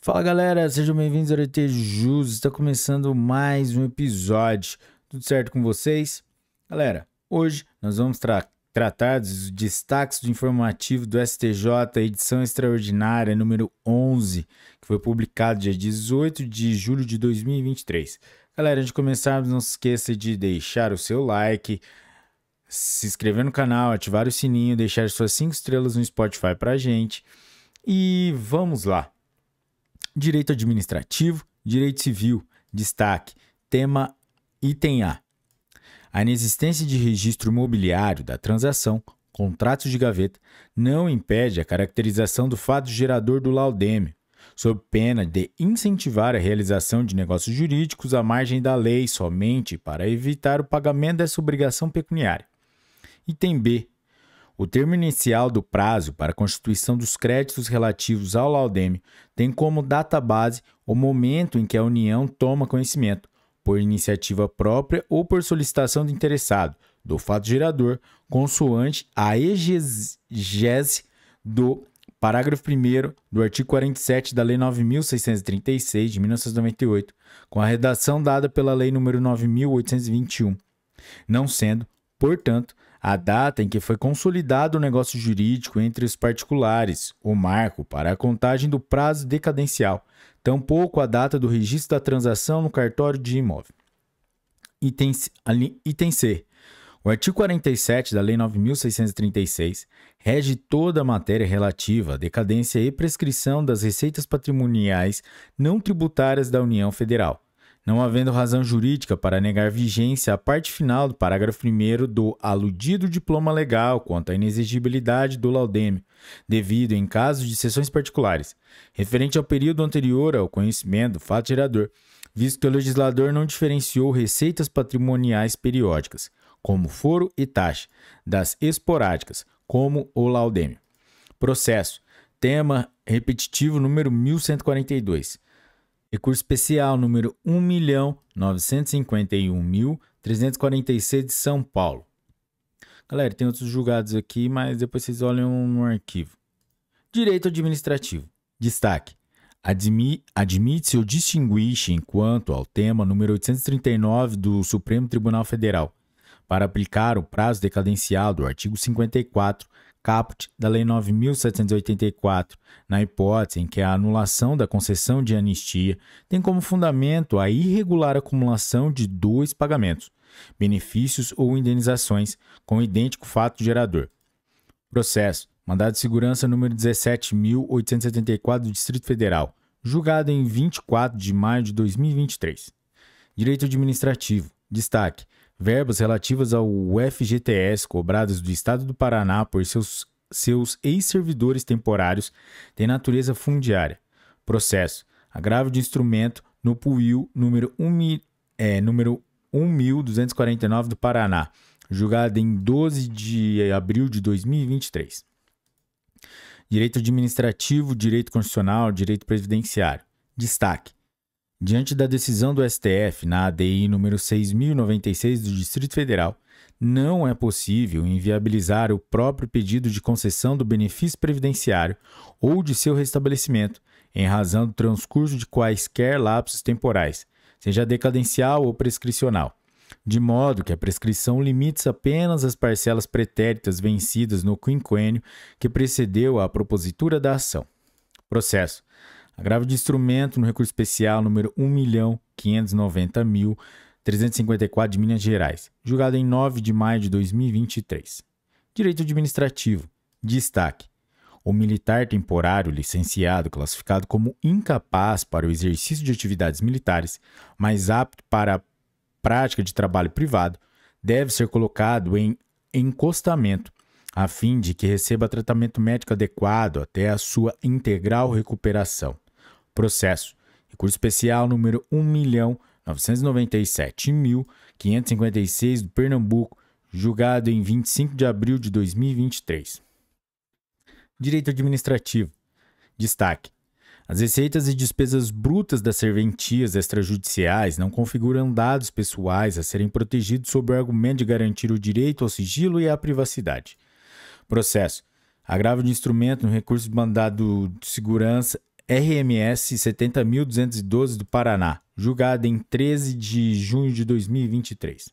Fala galera, sejam bem-vindos ao ET Jus. Está começando mais um episódio. Tudo certo com vocês? Galera, hoje nós vamos tra tratar dos destaques do informativo do STJ, edição extraordinária número 11, que foi publicado dia 18 de julho de 2023. Galera, antes de começarmos, não se esqueça de deixar o seu like, se inscrever no canal, ativar o sininho, deixar suas 5 estrelas no Spotify pra gente. E vamos lá direito administrativo, direito civil, destaque, tema item A. A inexistência de registro imobiliário da transação, contratos de gaveta, não impede a caracterização do fato gerador do laudêmio, sob pena de incentivar a realização de negócios jurídicos à margem da lei somente para evitar o pagamento dessa obrigação pecuniária. Item B. O termo inicial do prazo para a constituição dos créditos relativos ao laudêmio tem como data base o momento em que a União toma conhecimento, por iniciativa própria ou por solicitação do interessado, do fato gerador, consoante a egese do parágrafo 1 do artigo 47 da Lei 9.636, de 1998, com a redação dada pela Lei nº 9.821, não sendo, portanto, a data em que foi consolidado o negócio jurídico entre os particulares, o marco para a contagem do prazo decadencial, tampouco a data do registro da transação no cartório de imóvel. Item, item C. O artigo 47 da Lei 9.636 rege toda a matéria relativa à decadência e prescrição das receitas patrimoniais não tributárias da União Federal não havendo razão jurídica para negar vigência à parte final do parágrafo 1 do aludido diploma legal quanto à inexigibilidade do laudêmio, devido em caso de sessões particulares, referente ao período anterior ao conhecimento do fato gerador, visto que o legislador não diferenciou receitas patrimoniais periódicas, como foro e taxa, das esporádicas, como o laudêmio. Processo. Tema repetitivo número 1142. Recurso especial número 1.951.346 de São Paulo. Galera, tem outros julgados aqui, mas depois vocês olham no arquivo. Direito administrativo. Destaque. Admi admite ou distinguir-se enquanto ao tema número 839 do Supremo Tribunal Federal, para aplicar o prazo decadencial do artigo 54 caput da Lei 9.784, na hipótese em que a anulação da concessão de anistia tem como fundamento a irregular acumulação de dois pagamentos, benefícios ou indenizações, com idêntico fato gerador. Processo: Mandado de segurança número 17.874 do Distrito Federal, julgado em 24 de maio de 2023. Direito administrativo: Destaque: verbas relativas ao FGTS cobradas do Estado do Paraná por seus, seus ex-servidores temporários têm natureza fundiária. Processo. Agravo de instrumento no PUIL número, é, número 1249 do Paraná, julgado em 12 de abril de 2023. Direito administrativo, direito constitucional, direito previdenciário. Destaque: Diante da decisão do STF na ADI número 6096 do Distrito Federal, não é possível inviabilizar o próprio pedido de concessão do benefício previdenciário ou de seu restabelecimento em razão do transcurso de quaisquer lapsos temporais, seja decadencial ou prescricional, de modo que a prescrição limite apenas as parcelas pretéritas vencidas no quinquênio que precedeu a propositura da ação. Processo Agravo de instrumento no recurso especial número 1.590.354 de Minas Gerais, julgado em 9 de maio de 2023. Direito administrativo. Destaque. O militar temporário licenciado classificado como incapaz para o exercício de atividades militares, mas apto para a prática de trabalho privado, deve ser colocado em encostamento, a fim de que receba tratamento médico adequado até a sua integral recuperação. Processo. Recurso especial número 1.997.556 do Pernambuco, julgado em 25 de abril de 2023. Direito administrativo. Destaque: as receitas e despesas brutas das serventias extrajudiciais não configuram dados pessoais a serem protegidos sob o argumento de garantir o direito ao sigilo e à privacidade. Processo. Agravo de instrumento no recurso de mandado de segurança RMS 70.212 do Paraná, julgada em 13 de junho de 2023.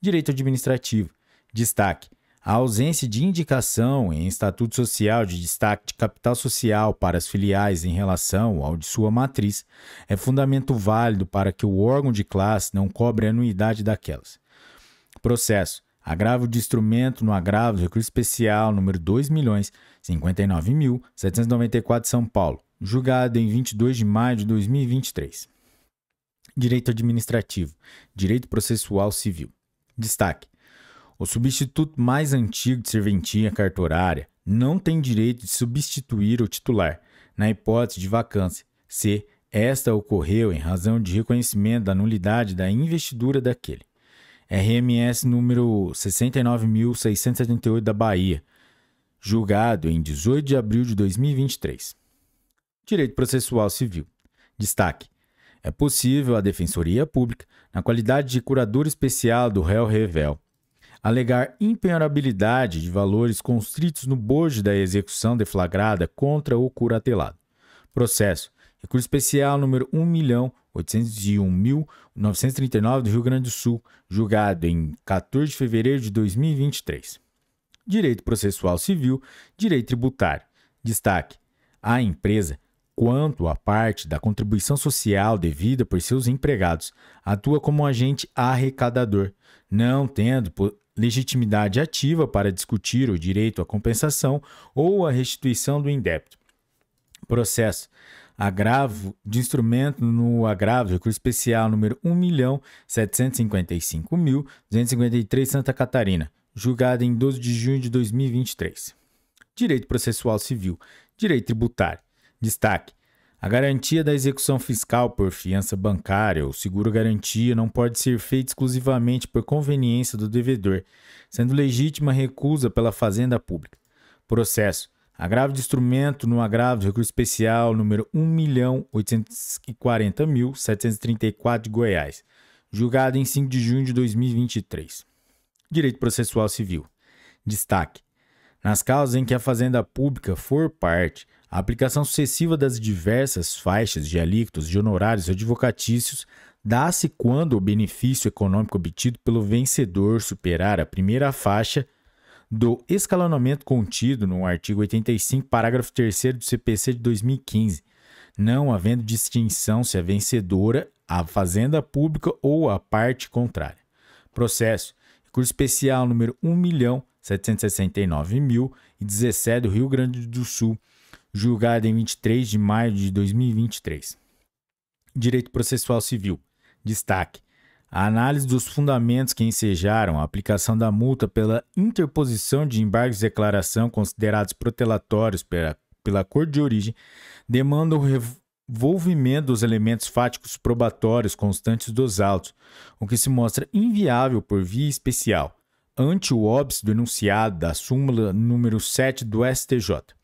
Direito Administrativo. Destaque: a ausência de indicação em estatuto social de destaque de capital social para as filiais em relação ao de sua matriz é fundamento válido para que o órgão de classe não cobre a anuidade daquelas. Processo: Agravo de instrumento no agravo do recurso especial número 2.059.794 São Paulo, julgada em 22 de maio de 2023. Direito Administrativo, Direito Processual Civil. Destaque: o substituto mais antigo de serventia cartorária não tem direito de substituir o titular, na hipótese de vacância, se esta ocorreu em razão de reconhecimento da nulidade da investidura daquele. RMS número 69.678 da Bahia, julgado em 18 de abril de 2023. Direito Processual Civil. Destaque: é possível a Defensoria Pública, na qualidade de curador especial do réu revel, alegar impenhorabilidade de valores constritos no bojo da execução deflagrada contra o curatelado. Processo: Recurso Especial número 1.801.939 do Rio Grande do Sul, julgado em 14 de fevereiro de 2023. Direito Processual Civil, Direito Tributário. Destaque: a empresa quanto à parte da contribuição social devida por seus empregados, atua como agente arrecadador, não tendo legitimidade ativa para discutir o direito à compensação ou à restituição do indébito. Processo agravo de instrumento no agravo recurso especial número 1.755.253 Santa Catarina, julgado em 12 de junho de 2023. Direito processual civil, direito tributário, Destaque: a garantia da execução fiscal por fiança bancária ou seguro-garantia não pode ser feita exclusivamente por conveniência do devedor, sendo legítima recusa pela Fazenda Pública. Processo: agravo de instrumento no agravo de recurso especial número 1.840.734 de Goiás, julgado em 5 de junho de 2023. Direito Processual Civil. Destaque: nas causas em que a Fazenda Pública for parte, a aplicação sucessiva das diversas faixas de alíquotas de honorários advocatícios dá-se quando o benefício econômico obtido pelo vencedor superar a primeira faixa do escalonamento contido no artigo 85, parágrafo 3 do CPC de 2015, não havendo distinção se a vencedora, a fazenda pública ou a parte contrária. Processo. Recurso especial número 1.769.017 do Rio Grande do Sul julgada em 23 de maio de 2023. Direito Processual Civil. Destaque: a análise dos fundamentos que ensejaram a aplicação da multa pela interposição de embargos de declaração considerados protelatórios pela, pela cor de origem demanda o revolvimento dos elementos fáticos probatórios constantes dos autos, o que se mostra inviável por via especial, ante o óbice denunciado da súmula número 7 do STJ.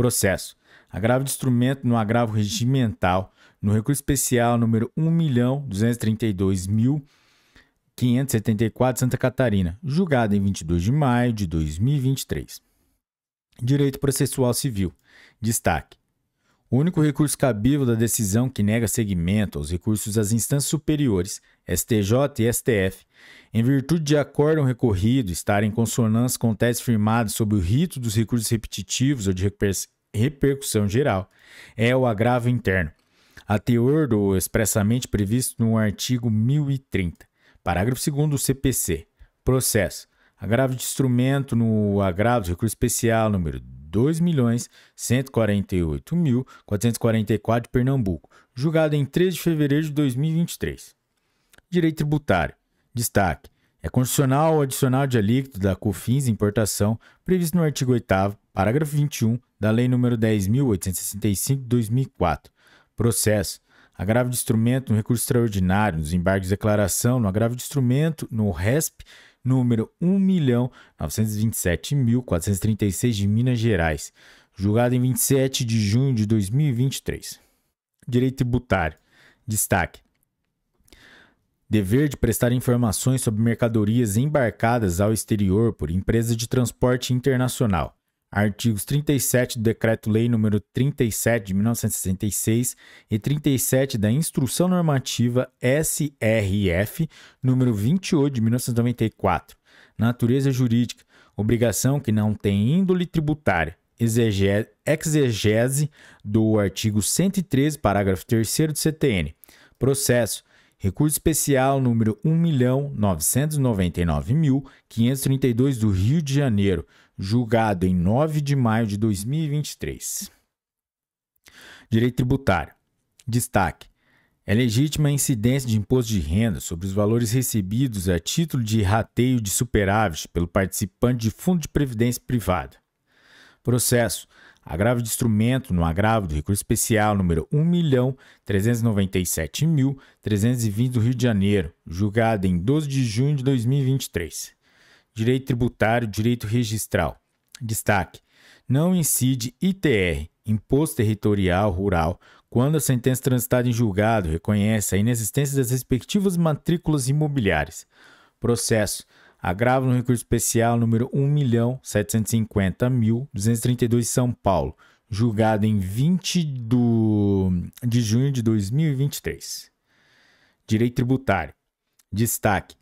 Processo. Agravo de instrumento no agravo regimental, no recurso especial número 1.232.574 Santa Catarina, julgado em 22 de maio de 2023. Direito processual civil. Destaque. O único recurso cabível da decisão que nega seguimento aos recursos das instâncias superiores, STJ e STF, em virtude de acórdão recorrido estar em consonância com tese firmada sobre o rito dos recursos repetitivos ou de repercussão geral. É o agravo interno, a teor do expressamente previsto no artigo 1030, parágrafo 2 do CPC. Processo. Agravo de instrumento no agravo de recurso especial número 2.148.444 de Pernambuco, julgado em 3 de fevereiro de 2023. Direito tributário. Destaque: é condicional o adicional de alíquota da COFINS importação previsto no artigo 8 parágrafo 21 da Lei nº 10.865 de 2004. Processo. Agravo de instrumento no recurso extraordinário, nos embargos de declaração, no agravo de instrumento, no RESP, número 1.927.436 de Minas Gerais, julgado em 27 de junho de 2023. Direito tributário. Destaque: dever de prestar informações sobre mercadorias embarcadas ao exterior por empresa de transporte internacional. Artigos 37 do Decreto-Lei nº 37 de 1966 e 37 da Instrução Normativa SRF nº 28 de 1994. Natureza jurídica: obrigação que não tem índole tributária. Exegese do artigo 113, parágrafo 3 do CTN. Processo: Recurso especial número 1.999.532 do Rio de Janeiro, julgado em 9 de maio de 2023. Direito tributário. Destaque: é legítima a incidência de imposto de renda sobre os valores recebidos a título de rateio de superávit pelo participante de fundo de previdência privada. Processo agravo de instrumento no agravo do recurso especial número 1.397.320 do Rio de Janeiro, julgado em 12 de junho de 2023. Direito tributário, direito registral. Destaque: não incide ITR, Imposto Territorial Rural, quando a sentença transitada em julgado reconhece a inexistência das respectivas matrículas imobiliárias. Processo Agravo no recurso especial número 1.750.232 São Paulo, julgado em 20 do, de junho de 2023. Direito tributário. Destaque: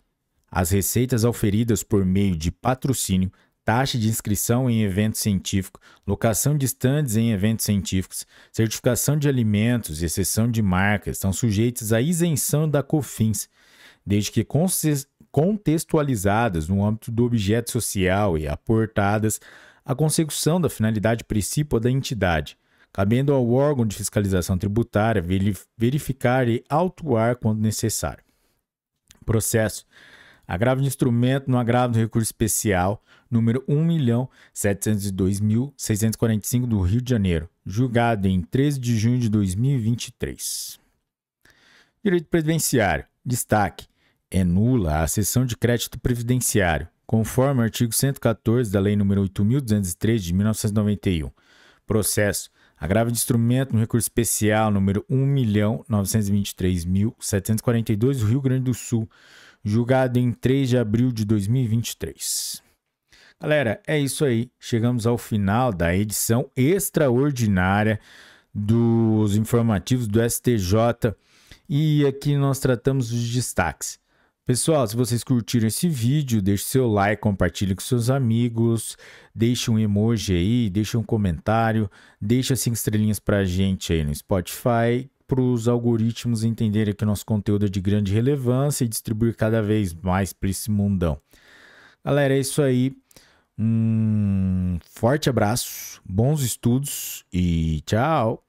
as receitas auferidas por meio de patrocínio, taxa de inscrição em evento científico, locação de estandes em eventos científicos, certificação de alimentos e exceção de marcas estão sujeitas à isenção da COFINS, desde que contextualizadas no âmbito do objeto social e aportadas à consecução da finalidade principal da entidade, cabendo ao órgão de fiscalização tributária verificar e autuar quando necessário. Processo Agravo de instrumento no agravo do recurso especial número 1.702.645 do Rio de Janeiro, julgado em 13 de junho de 2023. Direito previdenciário. Destaque: é nula a cessão de crédito previdenciário, conforme o artigo 114 da Lei nº 8.203 de 1991. Processo agravo de instrumento no recurso especial número 1.923.742 do Rio Grande do Sul, julgado em 3 de abril de 2023. Galera, é isso aí. Chegamos ao final da edição extraordinária dos informativos do STJ e aqui nós tratamos os destaques. Pessoal, se vocês curtiram esse vídeo, deixe seu like, compartilhe com seus amigos, deixe um emoji aí, deixe um comentário, deixe cinco estrelinhas a gente aí no Spotify, para os algoritmos entenderem que o nosso conteúdo é de grande relevância e distribuir cada vez mais para esse mundão. Galera, é isso aí. Um forte abraço, bons estudos e tchau!